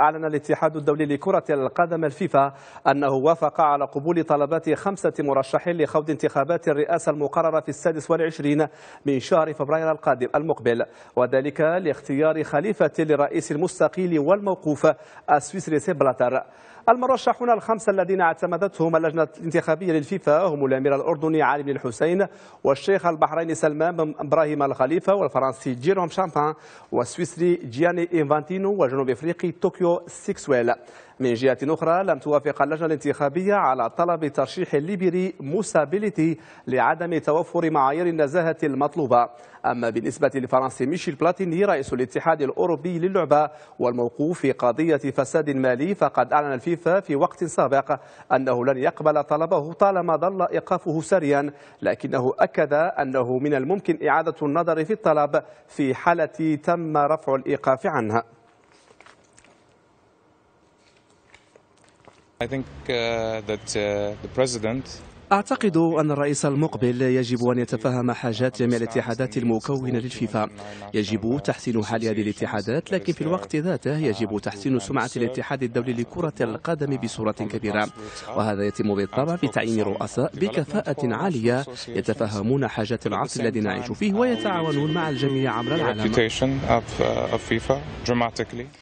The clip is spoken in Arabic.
أعلن الاتحاد الدولي لكرة القدم الفيفا أنه وافق على قبول طلبات خمسة مرشحين لخوض انتخابات الرئاسة المقررة في السادس والعشرين من شهر فبراير القادم المقبل وذلك لاختيار خليفة لرئيس المستقيل والموقوف السويسري سيبلاتر المرشحون الخمسة الذين اعتمدتهم اللجنة الانتخابية للفيفا هم الأمير الأردني علي بن الحسين والشيخ البحريني سلمان بن إبراهيم الخليفة والفرنسي جيروم شامبان والسويسري جياني إنفانتينو وجنوب إفريقي طوكيو الهومو سيكسويل من جهة أخرى لم توافق اللجنة الانتخابية على طلب ترشيح الليبري موسابيليتي لعدم توفر معايير النزاهة المطلوبة أما بالنسبة لفرنسي ميشيل بلاتيني رئيس الاتحاد الأوروبي للعبة والموقوف في قضية فساد مالي فقد أعلن الفيفا في وقت سابق أنه لن يقبل طلبه طالما ظل إيقافه سريا لكنه أكد أنه من الممكن إعادة النظر في الطلب في حالة تم رفع الإيقاف عنه Uh, uh, أعتقد أن الرئيس المقبل يجب أن يتفهم حاجات جميع الاتحادات المكونة للفيفا يجب تحسين حال هذه الاتحادات لكن في الوقت ذاته يجب تحسين سمعة الاتحاد الدولي لكرة القدم بصورة كبيرة وهذا يتم بالطبع بتعيين رؤساء بكفاءة عالية يتفهمون حاجات العصر الذي نعيش فيه ويتعاونون مع الجميع عبر العالم